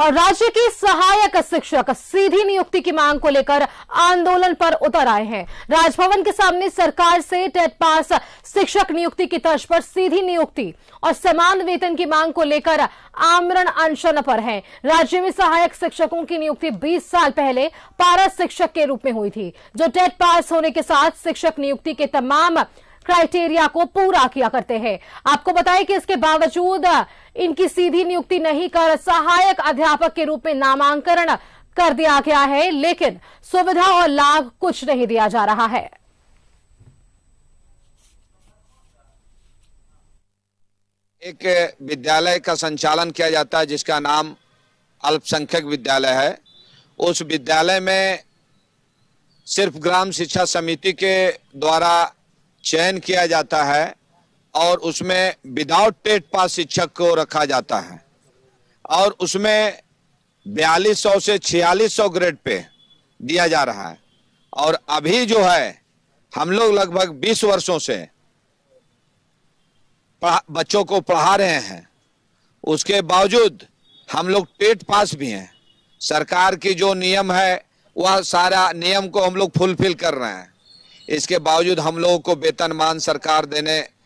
और राज्य की सहायक शिक्षक सीधी नियुक्ति की मांग को लेकर आंदोलन पर उतर आए हैं राजभवन के सामने सरकार से टेट पास शिक्षक नियुक्ति की तर्ज पर सीधी नियुक्ति और समान वेतन की मांग को लेकर आमरण अनशन पर है राज्य में सहायक शिक्षकों की नियुक्ति 20 साल पहले पारा शिक्षक के रूप में हुई थी जो टेट पास होने के साथ शिक्षक नियुक्ति के तमाम क्राइटेरिया को पूरा किया करते हैं आपको बताएं कि इसके बावजूद इनकी सीधी नियुक्ति नहीं कर सहायक अध्यापक के रूप में नामांकन कर दिया गया है लेकिन सुविधा और लाभ कुछ नहीं दिया जा रहा है एक विद्यालय का संचालन किया जाता है जिसका नाम अल्पसंख्यक विद्यालय है उस विद्यालय में सिर्फ ग्राम शिक्षा समिति के द्वारा चयन किया जाता है और उसमें विदाउट टेट पास शिक्षक को रखा जाता है और उसमें बयालीस सौ से छियालीस सौ ग्रेड पे दिया जा रहा है और अभी जो है हम लोग लगभग बीस वर्षों से बच्चों को पढ़ा रहे हैं उसके बावजूद हम लोग टेट पास भी हैं सरकार की जो नियम है वह सारा नियम को हम लोग फुलफिल कर रहे हैं इसके बावजूद हम लोगों को वेतनमान सरकार देने